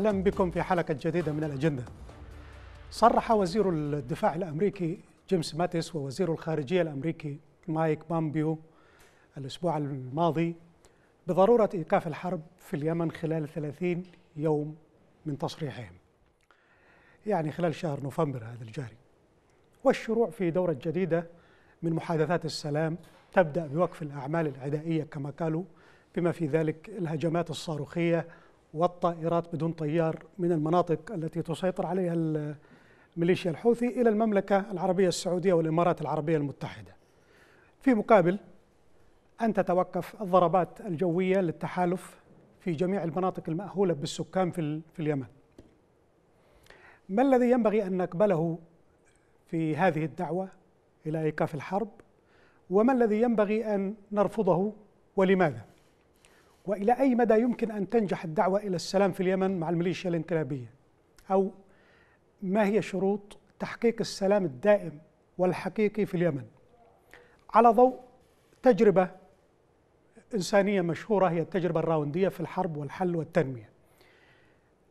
أهلا بكم في حلقة جديدة من الأجندة صرح وزير الدفاع الأمريكي جيمس ماتيس ووزير الخارجية الأمريكي مايك بامبيو الأسبوع الماضي بضرورة إيقاف الحرب في اليمن خلال 30 يوم من تصريحهم يعني خلال شهر نوفمبر هذا الجاري والشروع في دورة جديدة من محادثات السلام تبدأ بوقف الأعمال العدائية كما قالوا بما في ذلك الهجمات الصاروخية والطائرات بدون طيار من المناطق التي تسيطر عليها ميليشيا الحوثي إلى المملكة العربية السعودية والإمارات العربية المتحدة في مقابل أن تتوقف الضربات الجوية للتحالف في جميع المناطق المأهولة بالسكان في, في اليمن ما الذي ينبغي أن نقبله في هذه الدعوة إلى إيقاف الحرب وما الذي ينبغي أن نرفضه ولماذا والى اي مدى يمكن ان تنجح الدعوه الى السلام في اليمن مع الميليشيا الانقلابيه؟ او ما هي شروط تحقيق السلام الدائم والحقيقي في اليمن؟ على ضوء تجربه انسانيه مشهوره هي التجربه الراونديه في الحرب والحل والتنميه.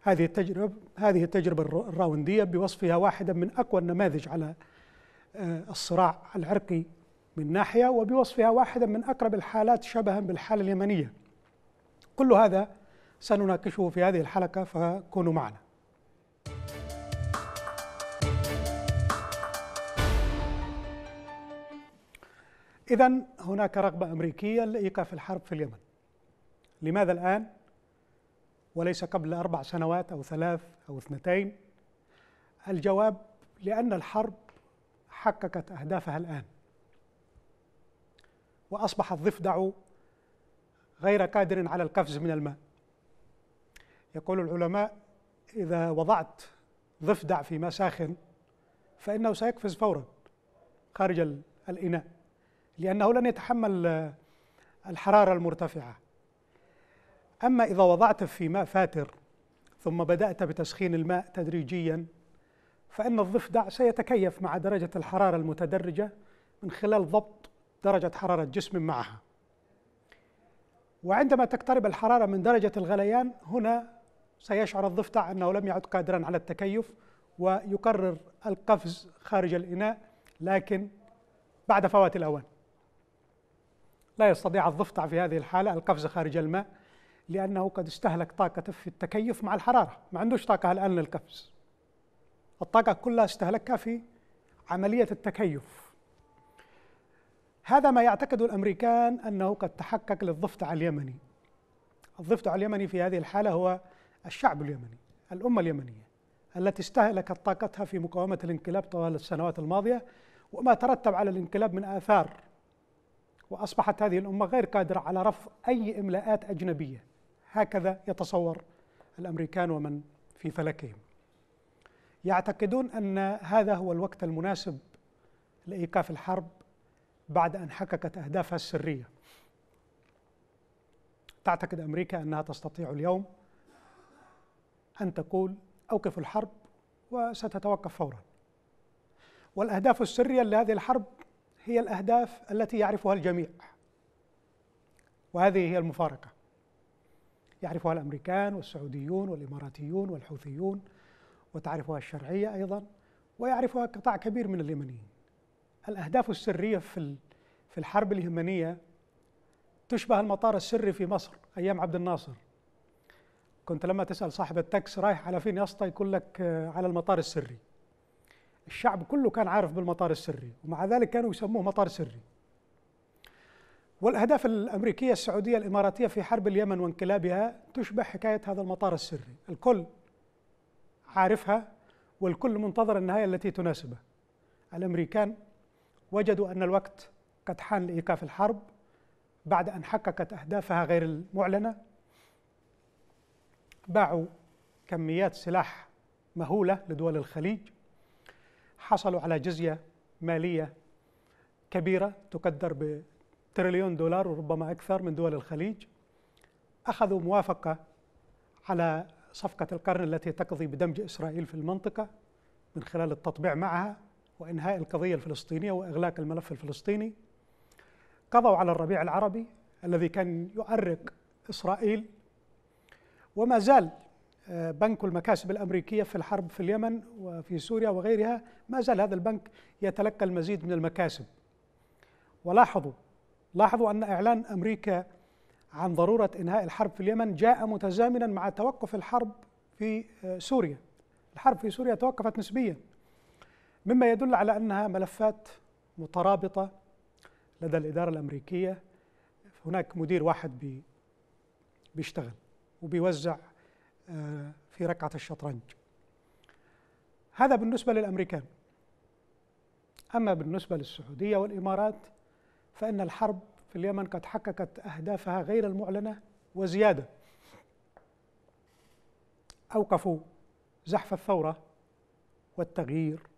هذه التجربه هذه التجربه الراونديه بوصفها واحدا من اقوى النماذج على آه، الصراع العرقي من ناحيه وبوصفها واحدا من اقرب الحالات شبها بالحاله اليمنيه كل هذا سنناقشه في هذه الحلقة فكونوا معنا إذا هناك رغبة أمريكية لإيقاف الحرب في اليمن لماذا الآن وليس قبل أربع سنوات أو ثلاث أو اثنتين الجواب لأن الحرب حققت أهدافها الآن وأصبح الضفدع غير قادر على القفز من الماء يقول العلماء إذا وضعت ضفدع في ماء ساخن فإنه سيقفز فورا خارج الإناء لأنه لن يتحمل الحرارة المرتفعة أما إذا وضعته في ماء فاتر ثم بدأت بتسخين الماء تدريجيا فإن الضفدع سيتكيف مع درجة الحرارة المتدرجة من خلال ضبط درجة حرارة جسم معها وعندما تقترب الحرارة من درجة الغليان هنا سيشعر الضفدع أنه لم يعد قادرا على التكيف ويقرر القفز خارج الإناء لكن بعد فوات الأوان لا يستطيع الضفدع في هذه الحالة القفز خارج الماء لأنه قد استهلك طاقته في التكيف مع الحرارة ما عندوش طاقة الآن للقفز الطاقة كلها استهلكها في عملية التكيف هذا ما يعتقد الامريكان انه قد تحقق للضفدع اليمني. الضفدع اليمني في هذه الحاله هو الشعب اليمني، الامه اليمنيه التي استهلكت طاقتها في مقاومه الانقلاب طوال السنوات الماضيه وما ترتب على الانقلاب من اثار. واصبحت هذه الامه غير قادره على رفع اي املاءات اجنبيه. هكذا يتصور الامريكان ومن في فلكهم. يعتقدون ان هذا هو الوقت المناسب لايقاف الحرب بعد أن حققت أهدافها السرية تعتقد أمريكا أنها تستطيع اليوم أن تقول أوقف الحرب وستتوقف فورا والأهداف السرية لهذه الحرب هي الأهداف التي يعرفها الجميع وهذه هي المفارقة يعرفها الأمريكان والسعوديون والإماراتيون والحوثيون وتعرفها الشرعية أيضا ويعرفها قطاع كبير من اليمنيين الأهداف السرية في في الحرب اليمنية تشبه المطار السري في مصر أيام عبد الناصر كنت لما تسأل صاحب التاكس رايح على فين يا اسطى يقول لك آه، على المطار السري الشعب كله كان عارف بالمطار السري ومع ذلك كانوا يسموه مطار سري والأهداف الأمريكية السعودية الإماراتية في حرب اليمن وانقلابها تشبه حكاية هذا المطار السري الكل عارفها والكل منتظر النهاية التي تناسبه الأمريكان وجدوا أن الوقت قد حان لإيقاف الحرب بعد أن حققت أهدافها غير المعلنة باعوا كميات سلاح مهولة لدول الخليج حصلوا على جزية مالية كبيرة تقدر بتريليون دولار وربما أكثر من دول الخليج أخذوا موافقة على صفقة القرن التي تقضي بدمج إسرائيل في المنطقة من خلال التطبيع معها وإنهاء القضية الفلسطينية وإغلاق الملف الفلسطيني قضوا على الربيع العربي الذي كان يؤرق إسرائيل وما زال آه، بنك المكاسب الأمريكية في الحرب في اليمن وفي سوريا وغيرها ما زال هذا البنك يتلقى المزيد من المكاسب ولاحظوا لاحظوا أن إعلان أمريكا عن ضرورة إنهاء الحرب في اليمن جاء متزامنا مع توقف الحرب في آه، سوريا الحرب في سوريا توقفت نسبيا مما يدل على انها ملفات مترابطه لدى الاداره الامريكيه هناك مدير واحد بيشتغل وبيوزع آه، في ركعه الشطرنج هذا بالنسبه للامريكان اما بالنسبه للسعوديه والامارات فان الحرب في اليمن قد حققت اهدافها غير المعلنه وزياده اوقفوا زحف الثوره والتغيير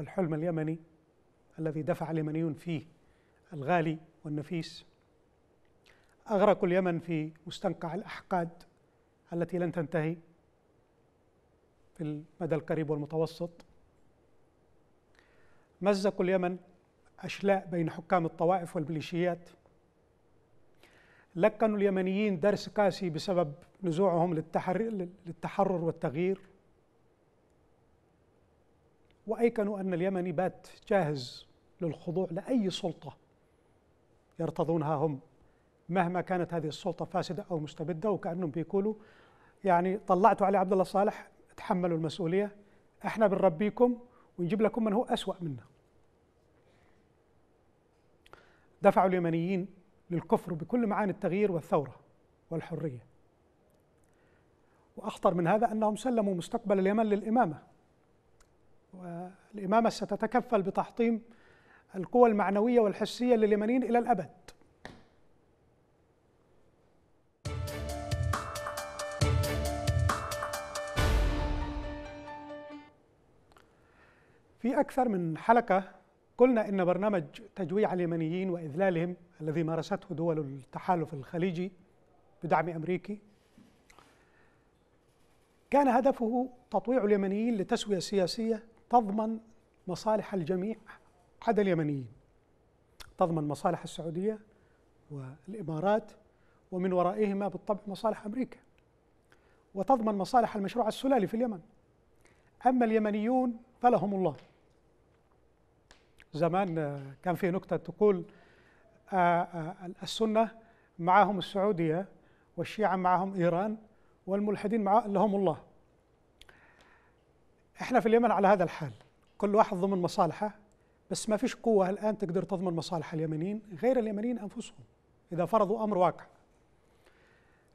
والحلم اليمني الذي دفع اليمنيون فيه الغالي والنفيس أغرقوا اليمن في مستنقع الأحقاد التي لن تنتهي في المدى القريب والمتوسط مزقوا اليمن أشلاء بين حكام الطوائف والميليشيات لكنوا اليمنيين درس قاسي بسبب نزوعهم للتحرر والتغيير وأيقنوا أن اليمني بات جاهز للخضوع لأي سلطة يرتضونها هم مهما كانت هذه السلطة فاسدة أو مستبدة وكأنهم بيقولوا يعني طلعتوا علي عبد الله صالح تحملوا المسؤولية احنا بنربيكم ونجيب لكم من هو أسوأ منا دفعوا اليمنيين للكفر بكل معاني التغيير والثورة والحرية وأخطر من هذا أنهم سلموا مستقبل اليمن للإمامة والإمامة ستتكفل بتحطيم القوى المعنوية والحسية لليمنيين إلى الأبد في أكثر من حلقة قلنا إن برنامج تجويع اليمنيين وإذلالهم الذي مارسته دول التحالف الخليجي بدعم أمريكي كان هدفه تطويع اليمنيين لتسوية سياسية تضمن مصالح الجميع عدا اليمنيين تضمن مصالح السعودية والإمارات ومن ورائهما بالطبع مصالح أمريكا وتضمن مصالح المشروع السلالي في اليمن أما اليمنيون فلهم الله زمان كان في نكتة تقول آه، آه، السنة معهم السعودية والشيعة معهم إيران والملحدين معهم لهم الله احنا في اليمن على هذا الحال كل واحد ضمن مصالحه بس ما فيش قوه الان تقدر تضمن مصالح اليمنيين غير اليمنيين انفسهم اذا فرضوا امر واقع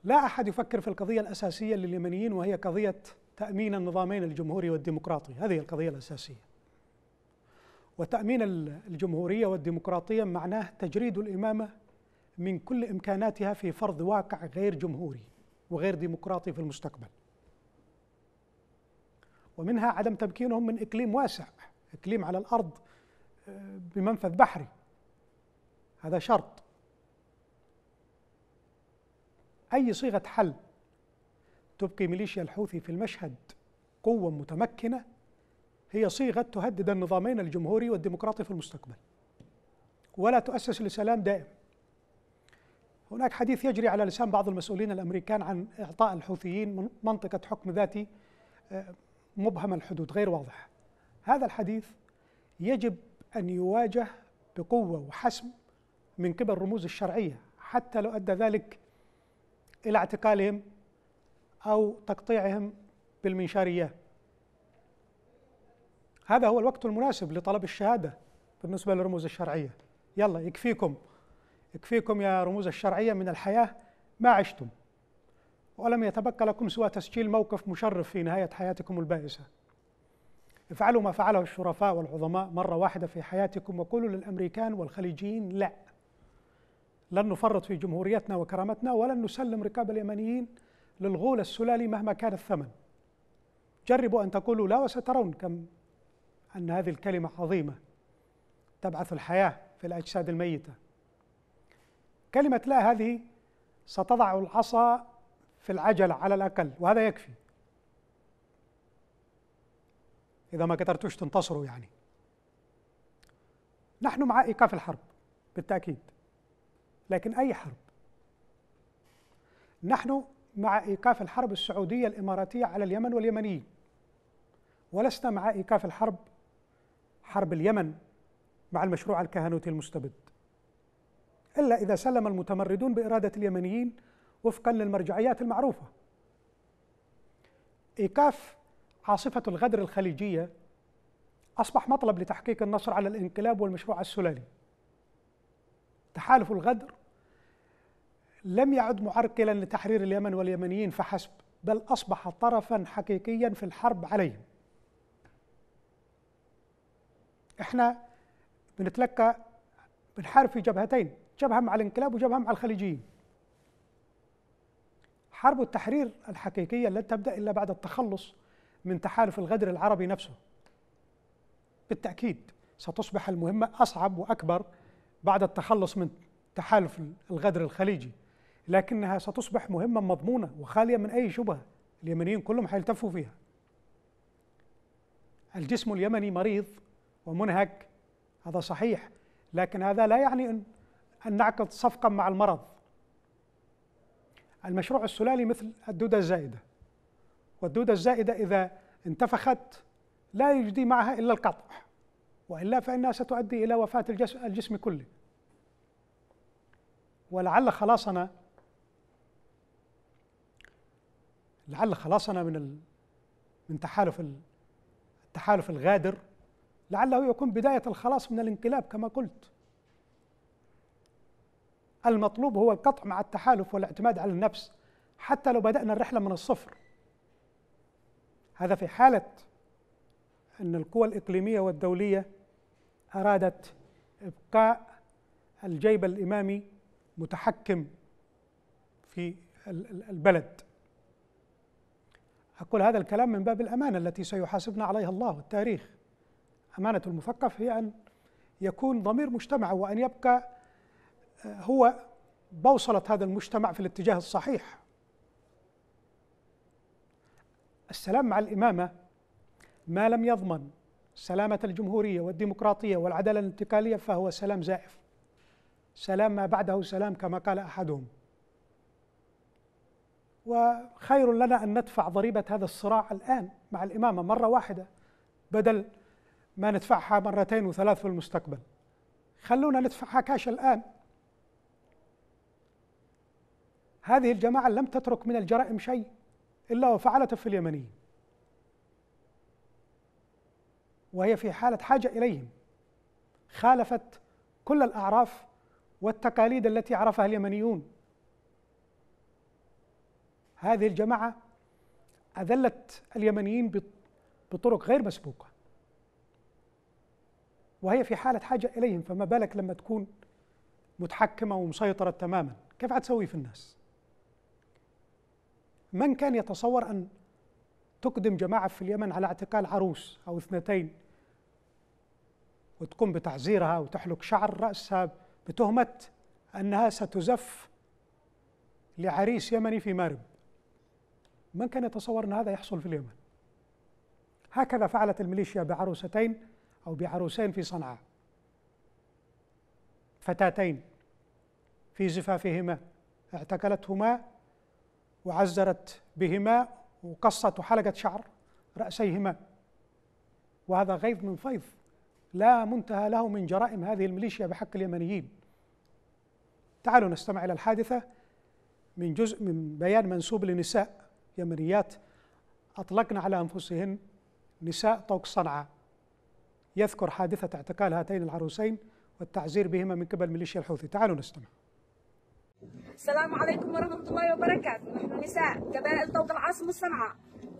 لا احد يفكر في القضيه الاساسيه لليمنيين وهي قضيه تامين النظامين الجمهوري والديمقراطي هذه القضيه الاساسيه وتامين الجمهوريه والديمقراطيه معناه تجريد الامامه من كل امكاناتها في فرض واقع غير جمهوري وغير ديمقراطي في المستقبل ومنها عدم تمكينهم من إقليم واسع إقليم على الأرض آه، بمنفذ بحري هذا شرط أي صيغة حل تبقي ميليشيا الحوثي في المشهد قوة متمكنة هي صيغة تهدد النظامين الجمهوري والديمقراطي في المستقبل ولا تؤسس لسلام دائم هناك حديث يجري على لسان بعض المسؤولين الامريكان عن اعطاء الحوثيين منطقه حكم ذاتي آه، مبهم الحدود غير واضح هذا الحديث يجب أن يواجه بقوة وحسم من قبل رموز الشرعية حتى لو أدى ذلك إلى اعتقالهم أو تقطيعهم بالمنشارية هذا هو الوقت المناسب لطلب الشهادة بالنسبة للرموز الشرعية يلا يكفيكم يكفيكم يا رموز الشرعية من الحياة ما عشتم ولم يتبقى لكم سوى تسجيل موقف مشرف في نهاية حياتكم البائسة افعلوا ما فعله الشرفاء والعظماء مرة واحدة في حياتكم وقولوا للأمريكان والخليجيين لا لن نفرط في جمهوريتنا وكرامتنا ولن نسلم ركاب اليمنيين للغول السلالي مهما كان الثمن جربوا أن تقولوا لا وسترون كم أن هذه الكلمة عظيمة تبعث الحياة في الأجساد الميتة كلمة لا هذه ستضع العصا في العجلة على الأقل وهذا يكفي إذا ما قدرتوش تنتصروا يعني نحن مع إيقاف الحرب بالتأكيد لكن أي حرب نحن مع إيقاف الحرب السعودية الإماراتية على اليمن واليمنيين ولسنا مع إيقاف الحرب حرب اليمن مع المشروع الكهنوتي المستبد إلا إذا سلم المتمردون بإرادة اليمنيين وفقا للمرجعيات المعروفة إيقاف عاصفة الغدر الخليجية أصبح مطلب لتحقيق النصر على الانقلاب والمشروع السلالي تحالف الغدر لم يعد معرقلا لتحرير اليمن واليمنيين فحسب بل أصبح طرفا حقيقيا في الحرب عليهم احنا بنتلقى بنحارب في جبهتين جبهة مع الانقلاب وجبهة مع الخليجيين حرب التحرير الحقيقية لن تبدأ إلا بعد التخلص من تحالف الغدر العربي نفسه بالتأكيد ستصبح المهمة أصعب وأكبر بعد التخلص من تحالف الغدر الخليجي لكنها ستصبح مهمة مضمونة وخالية من أي شبهة اليمنيين كلهم حيلتفوا فيها الجسم اليمني مريض ومنهك هذا صحيح لكن هذا لا يعني أن نعقد صفقة مع المرض المشروع السلالي مثل الدودة الزائدة والدودة الزائدة إذا انتفخت لا يجدي معها إلا القطع وإلا فإنها ستؤدي إلى وفاة الجسم, الجسم كله ولعل خلاصنا لعل خلاصنا من ال من تحالف التحالف الغادر لعله يكون بداية الخلاص من الانقلاب كما قلت المطلوب هو القطع مع التحالف والاعتماد على النفس حتى لو بدأنا الرحلة من الصفر هذا في حالة أن القوى الإقليمية والدولية أرادت إبقاء الجيب الإمامي متحكم في البلد أقول هذا الكلام من باب الأمانة التي سيحاسبنا عليها الله التاريخ أمانة المثقف هي أن يكون ضمير مجتمعه وأن يبقى هو بوصلة هذا المجتمع في الاتجاه الصحيح السلام مع الإمامة ما لم يضمن سلامة الجمهورية والديمقراطية والعدالة الانتقالية فهو سلام زائف سلام ما بعده سلام كما قال أحدهم وخير لنا أن ندفع ضريبة هذا الصراع الآن مع الإمامة مرة واحدة بدل ما ندفعها مرتين وثلاث في المستقبل خلونا ندفعها كاش الآن هذه الجماعة لم تترك من الجرائم شيء إلا وفعلته في اليمنيين وهي في حالة حاجة إليهم خالفت كل الأعراف والتقاليد التي عرفها اليمنيون هذه الجماعة أذلت اليمنيين بطرق غير مسبوقة وهي في حالة حاجة إليهم فما بالك لما تكون متحكمة ومسيطرة تماما كيف هتسوي في الناس من كان يتصور أن تقدم جماعة في اليمن على اعتقال عروس أو اثنتين وتقوم بتعزيرها وتحلق شعر رأسها بتهمة أنها ستزف لعريس يمني في مارب من كان يتصور أن هذا يحصل في اليمن هكذا فعلت الميليشيا بعروستين أو بعروسين في صنعاء فتاتين في زفافهما اعتقلتهما وعزرت بهما وقصت وحلقت شعر رأسيهما وهذا غيظ من فيض لا منتهى له من جرائم هذه الميليشيا بحق اليمنيين تعالوا نستمع إلى الحادثة من جزء من بيان منسوب لنساء يمنيات أطلقن على أنفسهن نساء طوق صنعاء يذكر حادثة اعتقال هاتين العروسين والتعزير بهما من قبل ميليشيا الحوثي تعالوا نستمع السلام عليكم ورحمة الله وبركاته نحن نساء قبائل طوق العاصمة صنعاء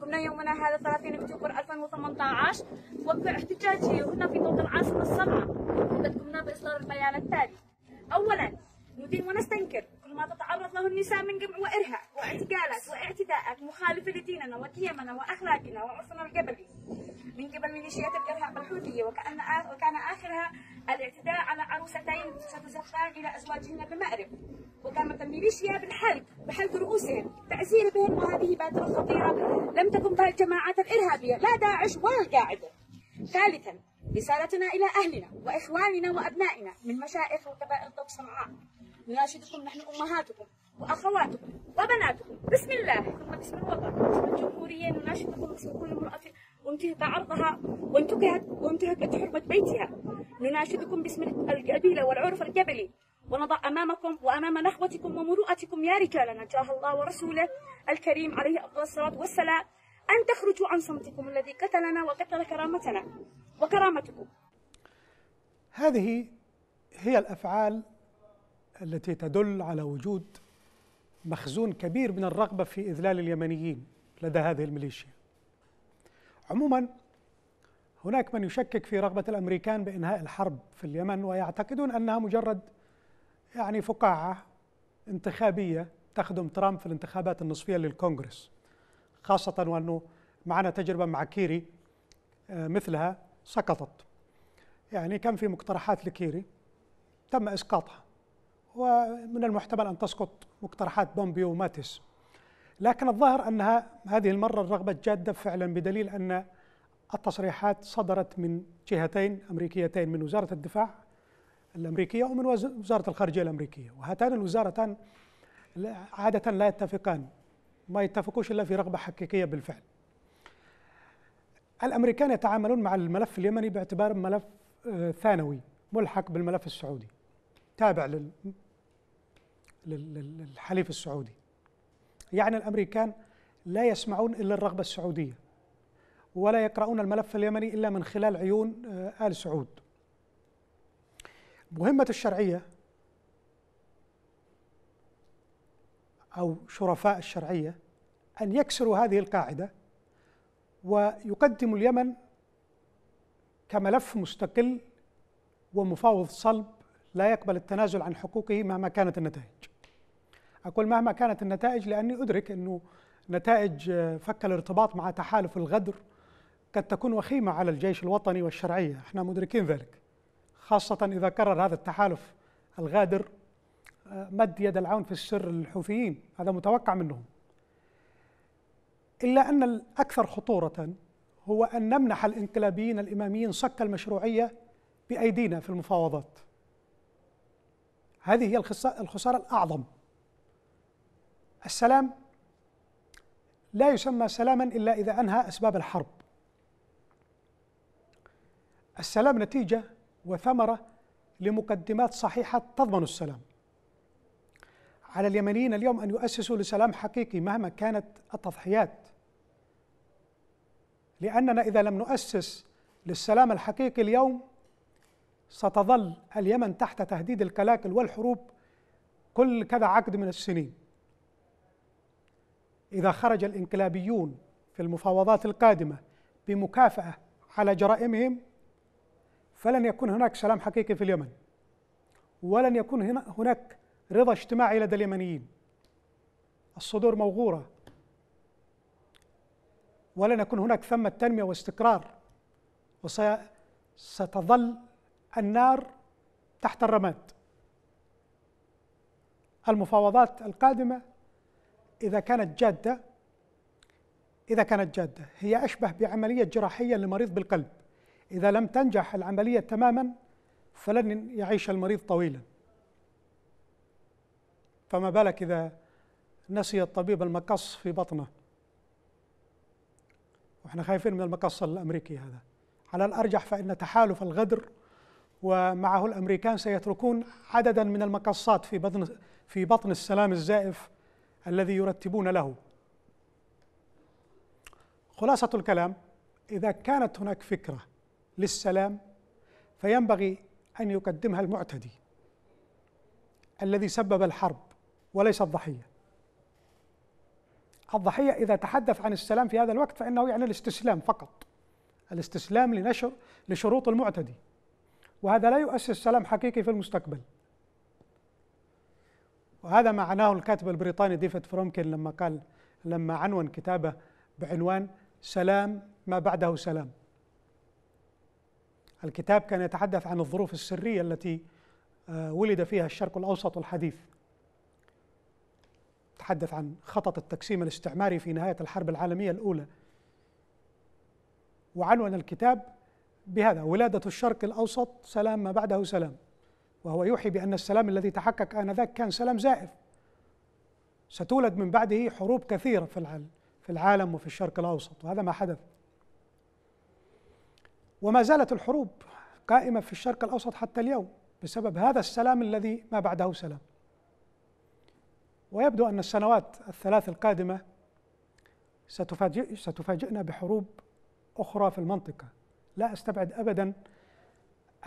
قمنا يومنا هذا 30 أكتوبر 2018 وقع احتجاجي هنا في طوق العاصمة صنعاء وقد قمنا بإصدار البيان التالي أولا ندين ونستنكر ما تتعرض له النساء من جمع واعتقالات واعتداءات مخالفة لديننا وقيمنا وأخلاقنا وعرفنا القبلي من قبل ميليشيات الإرهاب الحوثية وكأن آخر وكان آخرها الاعتداء على عروستين ستزفان إلى أزواجهن بمأرب وقامت الميليشيا بالحرق بحلق رؤوسهم تأثير بهم وهذه بادرة خطيرة لم تكن بها الجماعات الإرهابية لا داعش ولا القاعدة ثالثا رسالتنا إلى أهلنا وإخواننا وأبنائنا من مشائخ وكبائر الطقس صنعاء نناشدكم نحن أمهاتكم وأخواتكم وبناتكم بسم الله ثم باسم الوطن باسم الجمهورية نناشدكم باسم كل امرأة انتهك عرضها وانتهكت وانتهكت حرمة بيتها نناشدكم باسم القبيلة والعرف الجبلي ونضع أمامكم وأمام نخوتكم ومروءتكم يا رجال نجاه الله ورسوله الكريم عليه أفضل الصلاة والسلام أن تخرجوا عن صمتكم الذي قتلنا وقتل كرامتنا وكرامتكم هذه هي الأفعال التي تدل على وجود مخزون كبير من الرغبة في إذلال اليمنيين لدى هذه الميليشيا عموما هناك من يشكك في رغبة الأمريكان بإنهاء الحرب في اليمن ويعتقدون أنها مجرد يعني فقاعة انتخابية تخدم ترامب في الانتخابات النصفية للكونغرس خاصة وأنه معنا تجربة مع كيري آه، مثلها سقطت يعني كان في مقترحات لكيري تم إسقاطها ومن المحتمل أن تسقط مقترحات بومبيو وماتس لكن الظاهر أنها هذه المرة الرغبة جادة فعلا بدليل أن التصريحات صدرت من جهتين أمريكيتين من وزارة الدفاع الأمريكية ومن وزارة الخارجية الأمريكية وهاتان الوزارتان عادة لا يتفقان ما يتفقوش إلا في رغبة حقيقية بالفعل الأمريكان يتعاملون مع الملف اليمني باعتبار ملف آه، ثانوي ملحق بالملف السعودي تابع للحليف السعودي يعني الامريكان لا يسمعون الا الرغبه السعوديه ولا يقرؤون الملف اليمني الا من خلال عيون آه، ال سعود مهمه الشرعيه او شرفاء الشرعيه ان يكسروا هذه القاعده ويقدموا اليمن كملف مستقل ومفاوض صلب لا يقبل التنازل عن حقوقه مهما كانت النتائج أقول مهما كانت النتائج لأني أدرك أنه نتائج آه، فك الارتباط مع تحالف الغدر قد تكون وخيمة على الجيش الوطني والشرعية احنا مدركين ذلك خاصة إذا كرر هذا التحالف الغادر آه، مد يد العون في السر للحوثيين هذا متوقع منهم إلا أن الأكثر خطورة هو أن نمنح الإنقلابيين الإماميين صك المشروعية بأيدينا في المفاوضات هذه هي الخسارة الأعظم السلام لا يسمى سلاما الا اذا انهى اسباب الحرب السلام نتيجه وثمره لمقدمات صحيحه تضمن السلام على اليمنيين اليوم ان يؤسسوا لسلام حقيقي مهما كانت التضحيات لاننا اذا لم نؤسس للسلام الحقيقي اليوم ستظل اليمن تحت تهديد الكلاكل والحروب كل كذا عقد من السنين إذا خرج الإنقلابيون في المفاوضات القادمة بمكافأة على جرائمهم فلن يكون هناك سلام حقيقي في اليمن ولن يكون هناك رضا اجتماعي لدى اليمنيين الصدور موغورة ولن يكون هناك ثمة تنمية واستقرار وستظل النار تحت الرماد المفاوضات القادمة إذا كانت جادة إذا كانت جادة هي أشبه بعملية جراحية لمريض بالقلب إذا لم تنجح العملية تماما فلن يعيش المريض طويلا فما بالك إذا نسي الطبيب المقص في بطنه واحنا خايفين من المقص الأمريكي هذا على الأرجح فإن تحالف الغدر ومعه الأمريكان سيتركون عددا من المقصات في بطن في بطن السلام الزائف الذي يرتبون له خلاصه الكلام اذا كانت هناك فكره للسلام فينبغي ان يقدمها المعتدي الذي سبب الحرب وليس الضحيه الضحيه اذا تحدث عن السلام في هذا الوقت فانه يعني الاستسلام فقط الاستسلام لنشر لشروط المعتدي وهذا لا يؤسس سلام حقيقي في المستقبل وهذا معناه الكاتب البريطاني ديفيد فرومكن لما قال لما عنون كتابه بعنوان سلام ما بعده سلام الكتاب كان يتحدث عن الظروف السرية التي آه، ولد فيها الشرق الأوسط الحديث تحدث عن خطط التقسيم الاستعماري في نهاية الحرب العالمية الأولى وعنون الكتاب بهذا ولادة الشرق الأوسط سلام ما بعده سلام وهو يوحي بأن السلام الذي تحقق آنذاك كان سلام زائف ستولد من بعده حروب كثيرة في العالم في العالم وفي الشرق الأوسط وهذا ما حدث وما زالت الحروب قائمة في الشرق الأوسط حتى اليوم بسبب هذا السلام الذي ما بعده سلام ويبدو أن السنوات الثلاث القادمة ستفاجئ ستفاجئنا بحروب أخرى في المنطقة لا أستبعد أبدا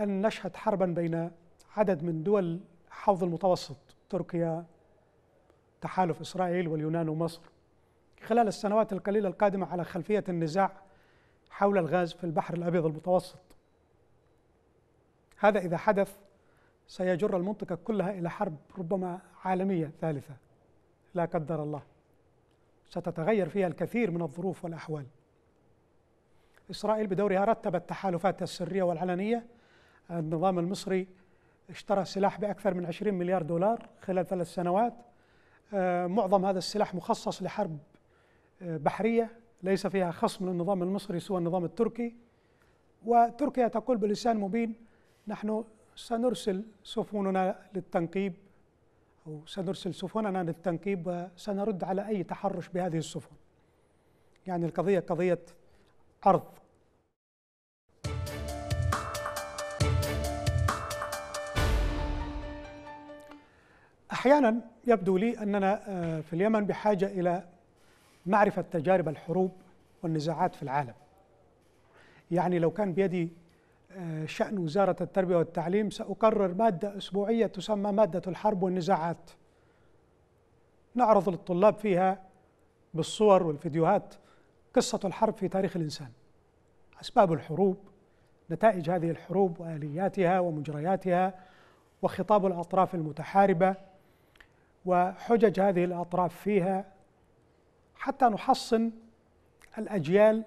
أن نشهد حربا بين عدد من دول حوض المتوسط تركيا تحالف إسرائيل واليونان ومصر خلال السنوات القليلة القادمة على خلفية النزاع حول الغاز في البحر الأبيض المتوسط هذا إذا حدث سيجر المنطقة كلها إلى حرب ربما عالمية ثالثة لا قدر الله ستتغير فيها الكثير من الظروف والأحوال إسرائيل بدورها رتبت تحالفاتها السرية والعلنية النظام المصري اشترى سلاح بأكثر من 20 مليار دولار خلال ثلاث سنوات آه، معظم هذا السلاح مخصص لحرب آه، بحرية ليس فيها خصم للنظام المصري سوى النظام التركي وتركيا تقول بلسان مبين نحن سنرسل سفننا للتنقيب أو سنرسل سفننا للتنقيب وسنرد على أي تحرش بهذه السفن يعني القضية قضية عرض احيانا يبدو لي اننا آه، في اليمن بحاجه الى معرفه تجارب الحروب والنزاعات في العالم يعني لو كان بيدي آه، شأن وزارة التربية والتعليم سأقرر مادة أسبوعية تسمى مادة الحرب والنزاعات نعرض للطلاب فيها بالصور والفيديوهات قصة الحرب في تاريخ الإنسان أسباب الحروب نتائج هذه الحروب وآلياتها ومجرياتها وخطاب الأطراف المتحاربة وحجج هذه الأطراف فيها حتى نحصن الأجيال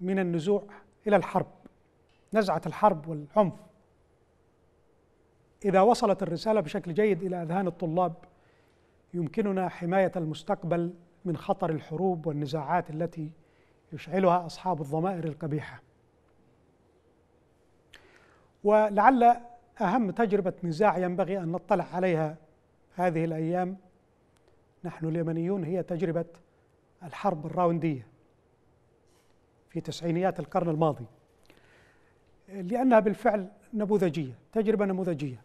من النزوع إلى الحرب نزعة الحرب والعنف إذا وصلت الرسالة بشكل جيد إلى أذهان الطلاب يمكننا حماية المستقبل من خطر الحروب والنزاعات التي يشعلها أصحاب الضمائر القبيحة ولعل أهم تجربة نزاع ينبغي أن نطلع عليها هذه الأيام نحن اليمنيون هي تجربة الحرب الراوندية في تسعينيات القرن الماضي لأنها بالفعل نموذجية تجربة نموذجية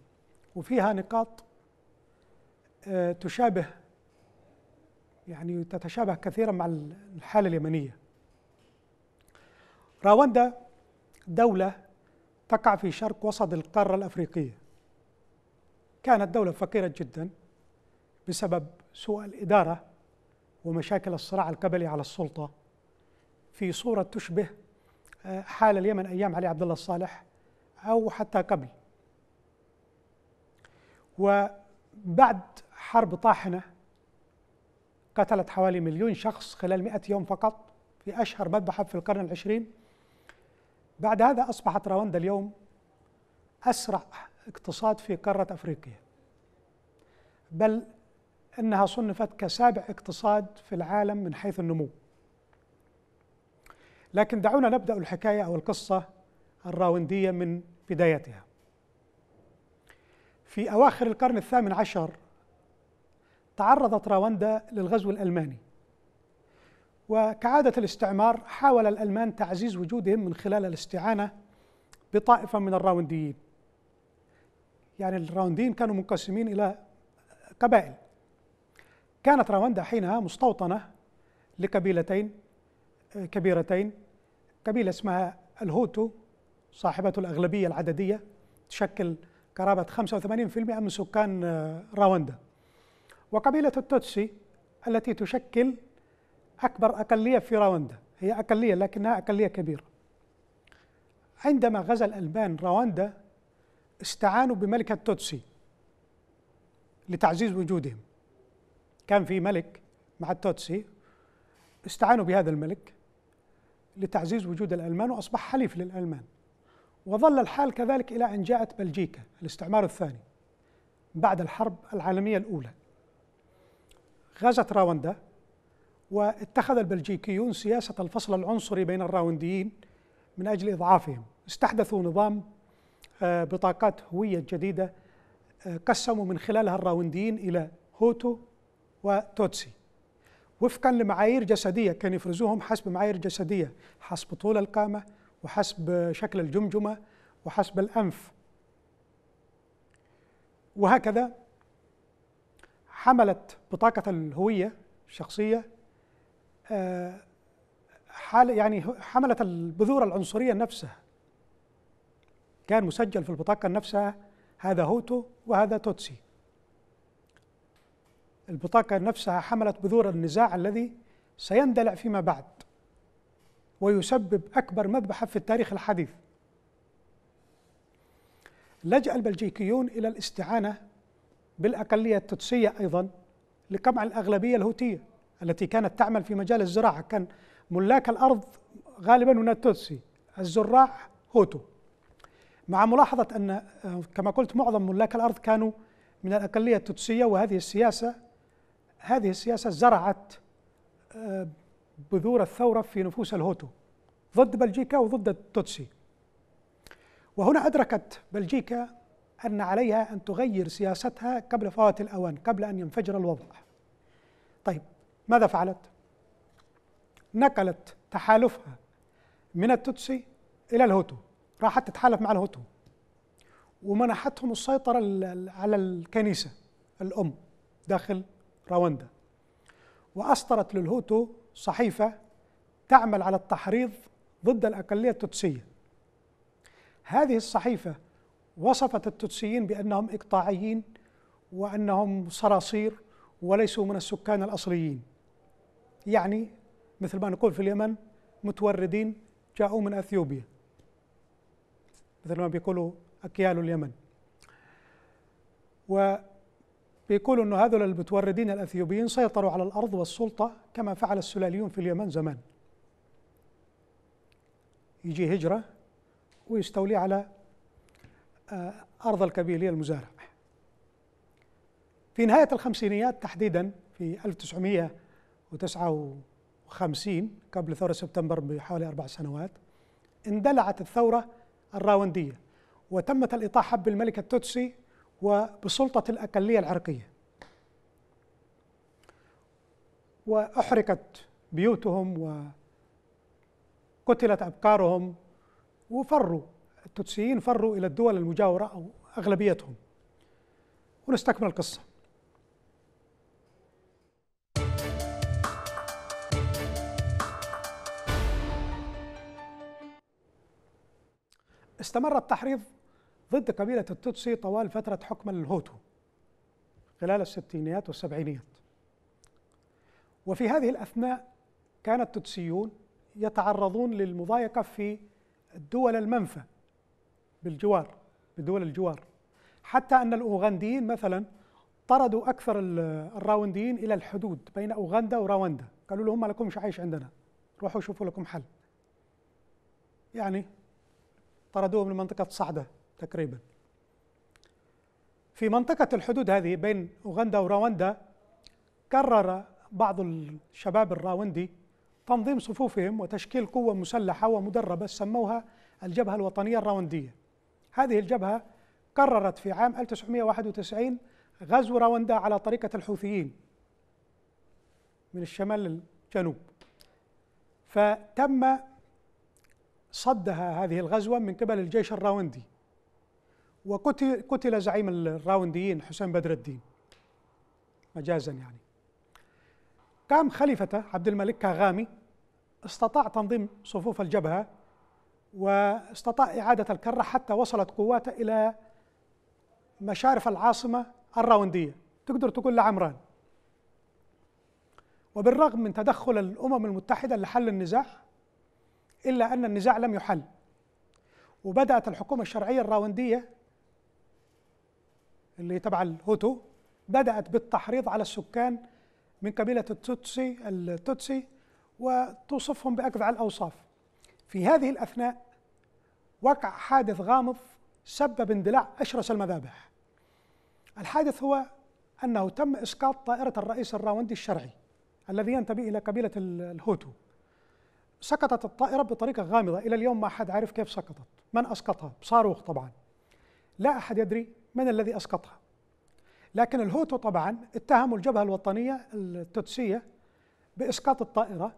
وفيها نقاط آه، تشابه يعني تتشابه كثيرا مع الحالة اليمنية راوندا دولة تقع في شرق وسط القارة الأفريقية كانت دولة فقيرة جدا بسبب سوء الإدارة ومشاكل الصراع القبلي على السلطة في صورة تشبه آه، حال اليمن أيام علي عبد الله الصالح أو حتى قبل وبعد حرب طاحنة قتلت حوالي مليون شخص خلال مئة يوم فقط في أشهر مذبحة في القرن العشرين بعد هذا أصبحت رواندا اليوم أسرع اقتصاد في قارة أفريقيا بل أنها صنفت كسابع اقتصاد في العالم من حيث النمو لكن دعونا نبدأ الحكاية أو القصة الراوندية من بدايتها في أواخر القرن الثامن عشر تعرضت راوندا للغزو الألماني وكعادة الاستعمار حاول الألمان تعزيز وجودهم من خلال الاستعانة بطائفة من الراونديين يعني الراونديين كانوا منقسمين إلى قبائل كانت رواندا حينها مستوطنة لقبيلتين كبيرتين قبيلة اسمها الهوتو صاحبة الأغلبية العددية تشكل قرابة 85% من سكان آه، رواندا وقبيلة التوتسي التي تشكل أكبر أقلية في رواندا هي أقلية لكنها أقلية كبيرة عندما غزا الألبان رواندا استعانوا بملكة توتسي لتعزيز وجودهم كان في ملك مع التوتسي استعانوا بهذا الملك لتعزيز وجود الألمان وأصبح حليف للألمان وظل الحال كذلك إلى أن جاءت بلجيكا الاستعمار الثاني بعد الحرب العالمية الأولى غزت راوندا واتخذ البلجيكيون سياسة الفصل العنصري بين الراونديين من أجل إضعافهم استحدثوا نظام آه، بطاقات هوية جديدة آه، قسموا من خلالها الراونديين إلى هوتو وتوتسي وفقا لمعايير جسدية كان يفرزوهم حسب معايير جسدية حسب طول القامة وحسب شكل الجمجمة وحسب الأنف وهكذا حملت بطاقة الهوية الشخصية آه، حال يعني حملت البذور العنصرية نفسها كان مسجل في البطاقة نفسها هذا هوتو وهذا توتسي البطاقة نفسها حملت بذور النزاع الذي سيندلع فيما بعد ويسبب أكبر مذبحة في التاريخ الحديث لجأ البلجيكيون إلى الاستعانة بالأقلية التوتسية أيضا لقمع الأغلبية الهوتية التي كانت تعمل في مجال الزراعة كان ملاك الأرض غالبا من التوتسي الزراع هوتو مع ملاحظة أن آه، كما قلت معظم ملاك الأرض كانوا من الأقلية التوتسية وهذه السياسة هذه السياسة زرعت آه، بذور الثورة في نفوس الهوتو ضد بلجيكا وضد التوتسي وهنا أدركت بلجيكا أن عليها أن تغير سياستها قبل فوات الأوان قبل أن ينفجر الوضع طيب ماذا فعلت؟ نقلت تحالفها من التوتسي إلى الهوتو راحت تتحالف مع الهوتو ومنحتهم السيطرة على الكنيسة الأم داخل رواندا وأصدرت للهوتو صحيفة تعمل على التحريض ضد الأقلية التوتسية هذه الصحيفة وصفت التوتسيين بأنهم إقطاعيين وأنهم صراصير وليسوا من السكان الأصليين يعني مثل ما نقول في اليمن متوردين جاءوا من أثيوبيا مثل ما بيقولوا أكيال اليمن وبيقولوا أن هذول المتوردين الأثيوبيين سيطروا على الأرض والسلطة كما فعل السلاليون في اليمن زمان يجي هجرة ويستولي على آه، أرض الكبيلية المزارع في نهاية الخمسينيات تحديدا في 1959 قبل ثورة سبتمبر بحوالي أربع سنوات اندلعت الثورة الراوندية وتمت الإطاحة بالملك التوتسي وبسلطة الأقلية العرقية وأحرقت بيوتهم وقتلت أبكارهم وفروا التوتسيين فروا إلى الدول المجاورة أو أغلبيتهم ونستكمل القصة استمر التحريض ضد قبيلة التوتسي طوال فترة حكم الهوتو خلال الستينيات والسبعينيات وفي هذه الأثناء كان التوتسيون يتعرضون للمضايقة في دول المنفى بالجوار بدول الجوار حتى أن الأوغنديين مثلا طردوا أكثر الراونديين إلى الحدود بين أوغندا ورواندا قالوا لهم ما لكمش عايش عندنا روحوا شوفوا لكم حل يعني طردوه من منطقة صعدة تقريبا في منطقة الحدود هذه بين أوغندا ورواندا قرر بعض الشباب الراوندي تنظيم صفوفهم وتشكيل قوة مسلحة ومدربة سموها الجبهة الوطنية الراوندية هذه الجبهة قررت في عام 1991 غزو رواندا على طريقة الحوثيين من الشمال للجنوب فتم صدها هذه الغزوة من قبل الجيش الراوندي وقتل قتل زعيم الراونديين حسين بدر الدين مجازا يعني قام خليفته عبد الملك كاغامي استطاع تنظيم صفوف الجبهة واستطاع إعادة الكرة حتى وصلت قواته إلى مشارف العاصمة الراوندية تقدر تقول لعمران وبالرغم من تدخل الأمم المتحدة لحل النزاع إلا أن النزاع لم يحل وبدأت الحكومة الشرعية الراوندية اللي تبع الهوتو بدأت بالتحريض على السكان من قبيلة التوتسي التوتسي وتوصفهم بأكذع الأوصاف في هذه الأثناء وقع حادث غامض سبب اندلاع أشرس المذابح الحادث هو أنه تم إسقاط طائرة الرئيس الراوندي الشرعي الذي ينتمي إلى قبيلة الهوتو سقطت الطائرة بطريقة غامضة إلى اليوم ما أحد عارف كيف سقطت من أسقطها بصاروخ طبعا لا أحد يدري من الذي أسقطها لكن الهوتو طبعا اتهموا الجبهة الوطنية التوتسية بإسقاط الطائرة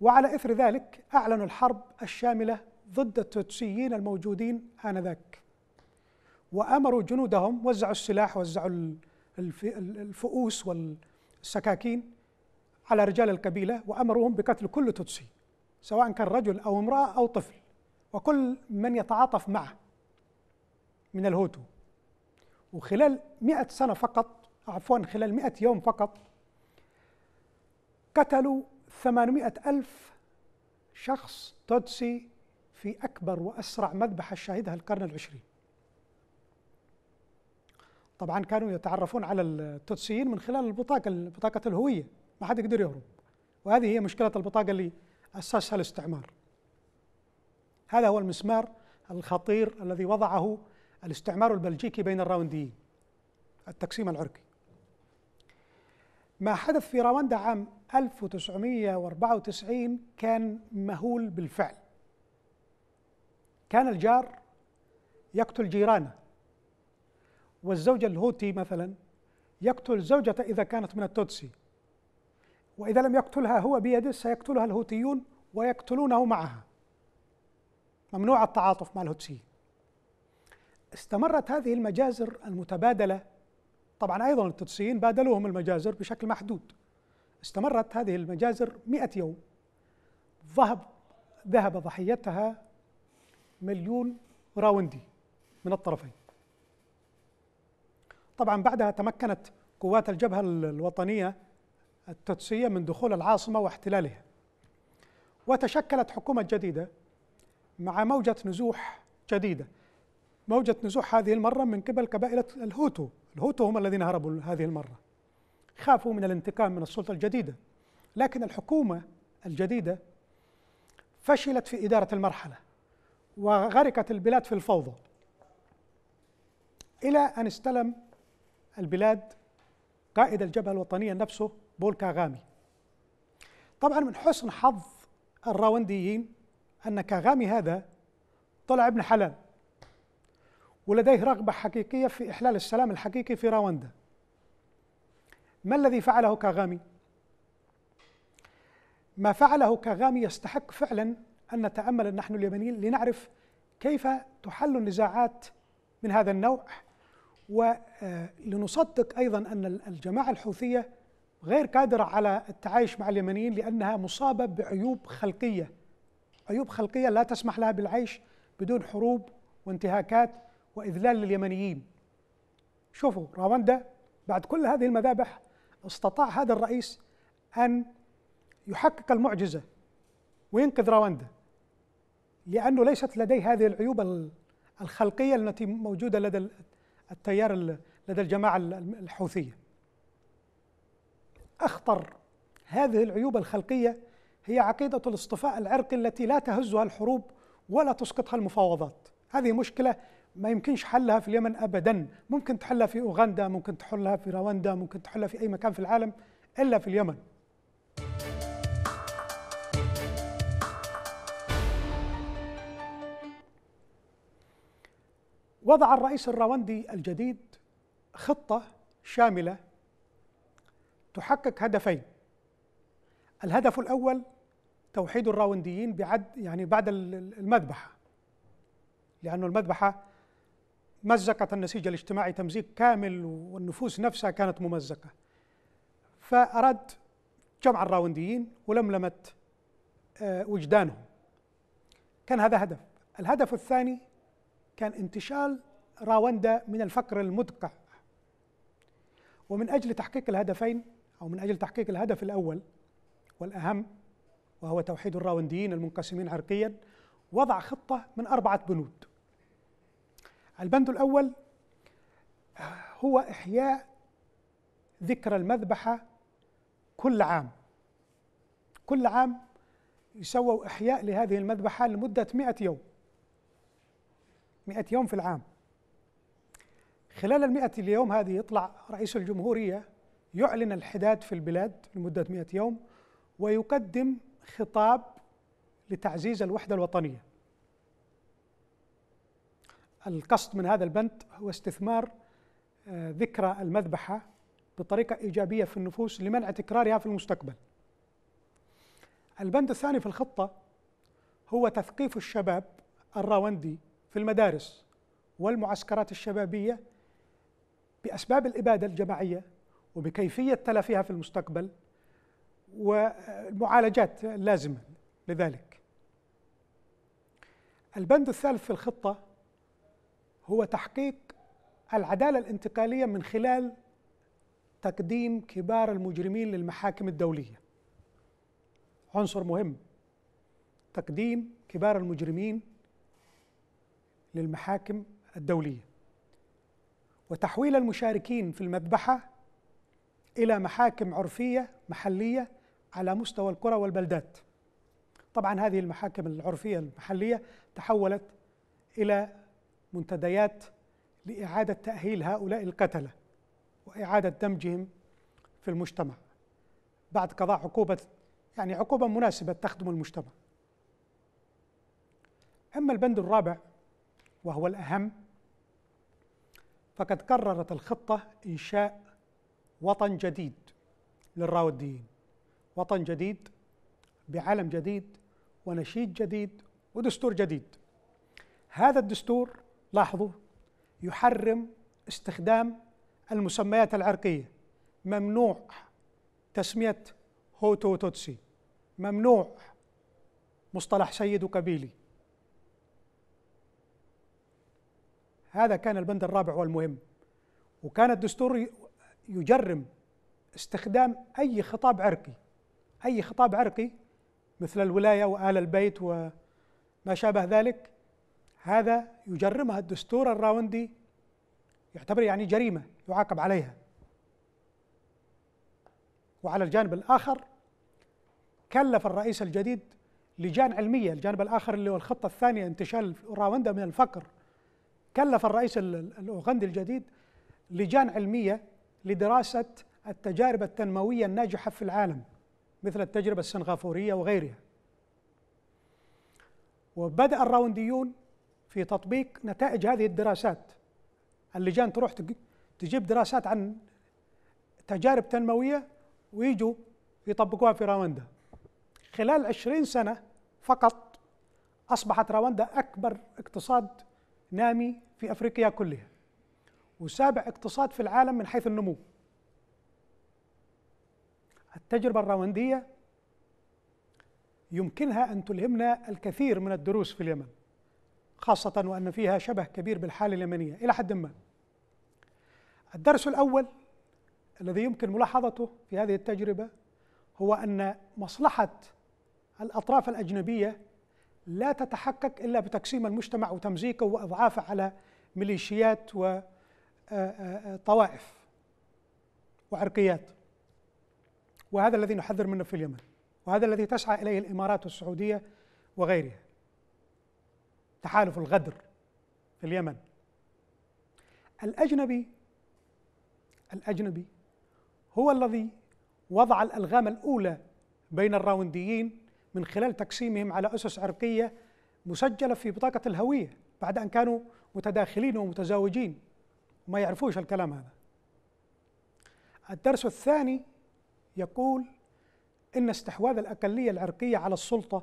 وعلى إثر ذلك أعلنوا الحرب الشاملة ضد التوتسيين الموجودين آنذاك وأمروا جنودهم وزعوا السلاح وزعوا الفؤوس والسكاكين على رجال القبيلة وأمروهم بقتل كل توتسي سواء كان رجل أو امرأة أو طفل وكل من يتعاطف معه من الهوتو وخلال مئة سنة فقط عفوا خلال مئة يوم فقط قتلوا ثمانمائة ألف شخص توتسي في أكبر وأسرع مذبحة شهدها القرن العشرين طبعا كانوا يتعرفون على التوتسيين من خلال البطاقة بطاقة الهوية ما حد يقدر يهرب وهذه هي مشكلة البطاقة اللي أسسها الاستعمار هذا هو المسمار الخطير الذي وضعه الاستعمار البلجيكي بين الراونديين التقسيم العرقي ما حدث في رواندا عام 1994 كان مهول بالفعل كان الجار يقتل جيرانه والزوجة الهوتي مثلا يقتل زوجته إذا كانت من التوتسي وإذا لم يقتلها هو بيده سيقتلها الهوتيون ويقتلونه معها ممنوع التعاطف مع الهوتسيين استمرت هذه المجازر المتبادلة طبعا أيضا التوتسيين بادلوهم المجازر بشكل محدود استمرت هذه المجازر مئة يوم ذهب ذهب ضحيتها مليون راوندي من الطرفين طبعا بعدها تمكنت قوات الجبهة الوطنية التدسية من دخول العاصمة واحتلالها وتشكلت حكومة جديدة مع موجة نزوح جديدة موجة نزوح هذه المرة من قبل قبائل الهوتو الهوتو هم الذين هربوا هذه المرة خافوا من الانتقام من السلطة الجديدة لكن الحكومة الجديدة فشلت في إدارة المرحلة وغرقت البلاد في الفوضى إلى أن استلم البلاد قائد الجبهة الوطنية نفسه بول كاغامي طبعا من حسن حظ الراونديين أن كاغامي هذا طلع ابن حلال ولديه رغبة حقيقية في إحلال السلام الحقيقي في رواندا ما الذي فعله كاغامي؟ ما فعله كاغامي يستحق فعلا أن نتأمل نحن اليمنيين لنعرف كيف تحل النزاعات من هذا النوع ولنصدق آه، أيضا أن الجماعة الحوثية غير قادرة على التعايش مع اليمنيين لأنها مصابة بعيوب خلقية عيوب خلقية لا تسمح لها بالعيش بدون حروب وانتهاكات وإذلال لليمنيين شوفوا رواندا بعد كل هذه المذابح استطاع هذا الرئيس أن يحقق المعجزة وينقذ رواندا لأنه ليست لديه هذه العيوب الخلقية التي موجودة لدى التيار لدى الجماعة الحوثية أخطر هذه العيوب الخلقية هي عقيدة الاصطفاء العرقي التي لا تهزها الحروب ولا تسقطها المفاوضات هذه مشكلة ما يمكنش حلها في اليمن أبدا ممكن تحلها في أوغندا ممكن تحلها في رواندا ممكن تحلها في أي مكان في العالم إلا في اليمن وضع الرئيس الرواندي الجديد خطة شاملة تحقق هدفين الهدف الأول توحيد الراونديين بعد يعني بعد المذبحة لأن المذبحة مزقت النسيج الاجتماعي تمزيق كامل والنفوس نفسها كانت ممزقة فأراد جمع الراونديين ولملمة آه، وجدانهم كان هذا هدف الهدف الثاني كان انتشال راوندا من الفقر المدقع ومن أجل تحقيق الهدفين أو من أجل تحقيق الهدف الأول والأهم وهو توحيد الراونديين المنقسمين عرقيا وضع خطة من أربعة بنود البند الأول هو إحياء ذكرى المذبحة كل عام كل عام يسووا إحياء لهذه المذبحة لمدة مئة يوم مئة يوم في العام خلال المئة اليوم هذه يطلع رئيس الجمهورية يعلن الحداد في البلاد لمدة 100 يوم ويقدم خطاب لتعزيز الوحدة الوطنية القصد من هذا البند هو استثمار آه، ذكرى المذبحة بطريقة إيجابية في النفوس لمنع تكرارها في المستقبل البند الثاني في الخطة هو تثقيف الشباب الراوندي في المدارس والمعسكرات الشبابية بأسباب الإبادة الجماعية وبكيفية تلافيها في المستقبل والمعالجات اللازمة لذلك البند الثالث في الخطة هو تحقيق العدالة الانتقالية من خلال تقديم كبار المجرمين للمحاكم الدولية عنصر مهم تقديم كبار المجرمين للمحاكم الدولية وتحويل المشاركين في المذبحة إلى محاكم عرفية محلية على مستوى القرى والبلدات طبعا هذه المحاكم العرفية المحلية تحولت إلى منتديات لإعادة تأهيل هؤلاء القتلة وإعادة دمجهم في المجتمع بعد قضاء عقوبة يعني عقوبة مناسبة تخدم المجتمع أما البند الرابع وهو الأهم فقد قررت الخطة إنشاء وطن جديد للراوديين وطن جديد بعلم جديد ونشيد جديد ودستور جديد هذا الدستور لاحظوا يحرم استخدام المسميات العرقية ممنوع تسمية هوتو توتسي ممنوع مصطلح سيد وقبيلي هذا كان البند الرابع والمهم وكان الدستور يجرم استخدام أي خطاب عرقي أي خطاب عرقي مثل الولاية وآل البيت وما شابه ذلك هذا يجرمها الدستور الراوندي يعتبر يعني جريمة يعاقب عليها وعلى الجانب الآخر كلف الرئيس الجديد لجان علمية الجانب الآخر اللي هو الخطة الثانية انتشال راوندا من الفقر كلف الرئيس الأوغندي الجديد لجان علمية لدراسة التجارب التنموية الناجحة في العالم مثل التجربة السنغافورية وغيرها وبدأ الراونديون في تطبيق نتائج هذه الدراسات اللجان تروح تجيب دراسات عن تجارب تنموية ويجوا يطبقوها في رواندا خلال عشرين سنة فقط أصبحت رواندا أكبر اقتصاد نامي في أفريقيا كلها وسابع اقتصاد في العالم من حيث النمو التجربة الرواندية يمكنها أن تلهمنا الكثير من الدروس في اليمن خاصة وأن فيها شبه كبير بالحالة اليمنية إلى حد ما الدرس الأول الذي يمكن ملاحظته في هذه التجربة هو أن مصلحة الأطراف الأجنبية لا تتحقق إلا بتقسيم المجتمع وتمزيقه وإضعافه على ميليشيات و آه، آه، آه، طوائف وعرقيات وهذا الذي نحذر منه في اليمن وهذا الذي تسعى اليه الامارات والسعوديه وغيرها تحالف الغدر في اليمن الاجنبي الاجنبي هو الذي وضع الالغام الاولى بين الراونديين من خلال تقسيمهم على اسس عرقيه مسجله في بطاقه الهويه بعد ان كانوا متداخلين ومتزاوجين ما يعرفوش الكلام هذا الدرس الثاني يقول ان استحواذ الاقليه العرقيه على السلطه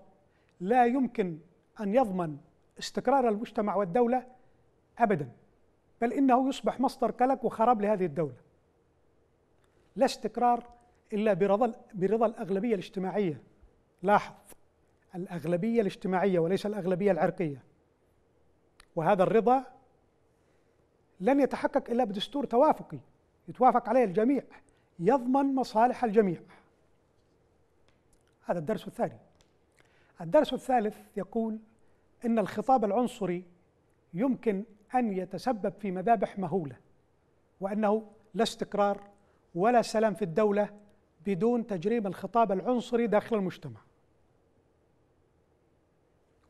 لا يمكن ان يضمن استقرار المجتمع والدوله ابدا بل انه يصبح مصدر قلق وخراب لهذه الدوله لا استقرار الا برضا برضا الاغلبيه الاجتماعيه لاحظ الاغلبيه الاجتماعيه وليس الاغلبيه العرقيه وهذا الرضا لن يتحقق الا بدستور توافقي يتوافق عليه الجميع يضمن مصالح الجميع هذا الدرس الثاني الدرس الثالث يقول ان الخطاب العنصري يمكن ان يتسبب في مذابح مهوله وانه لا استقرار ولا سلام في الدوله بدون تجريم الخطاب العنصري داخل المجتمع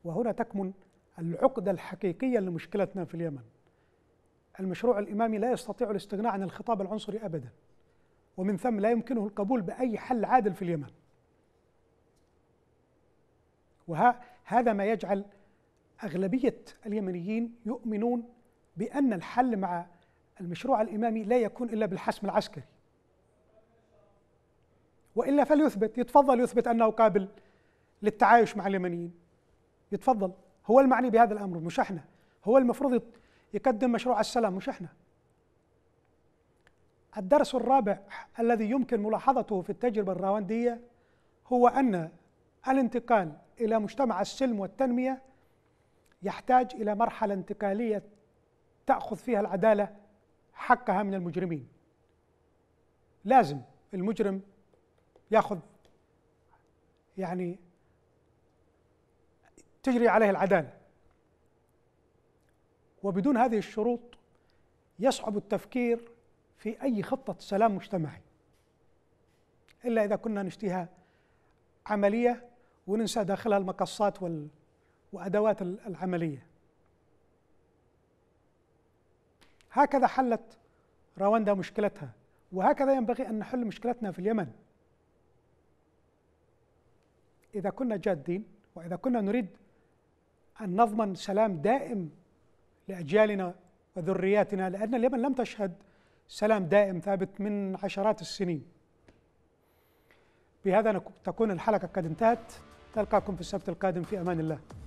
وهنا تكمن العقده الحقيقيه لمشكلتنا في اليمن المشروع الإمامي لا يستطيع الاستغناء عن الخطاب العنصري أبدا ومن ثم لا يمكنه القبول بأي حل عادل في اليمن وهذا ما يجعل أغلبية اليمنيين يؤمنون بأن الحل مع المشروع الإمامي لا يكون إلا بالحسم العسكري وإلا فليثبت يتفضل يثبت أنه قابل للتعايش مع اليمنيين يتفضل هو المعني بهذا الأمر مش احنا هو المفروض يقدم مشروع السلام مش احنا الدرس الرابع الذي يمكن ملاحظته في التجربة الرواندية هو أن الانتقال إلى مجتمع السلم والتنمية يحتاج إلى مرحلة انتقالية تأخذ فيها العدالة حقها من المجرمين لازم المجرم ياخذ يعني تجري عليه العداله وبدون هذه الشروط يصعب التفكير في أي خطة سلام مجتمعي إلا إذا كنا نشتيها عملية وننسى داخلها المقصات وال وأدوات العملية هكذا حلت رواندا مشكلتها وهكذا ينبغي أن نحل مشكلتنا في اليمن إذا كنا جادين وإذا كنا نريد أن نضمن سلام دائم لأجيالنا وذرياتنا لأن اليمن لم تشهد سلام دائم ثابت من عشرات السنين بهذا تكون الحلقة قد انتهت نلقاكم في السبت القادم في أمان الله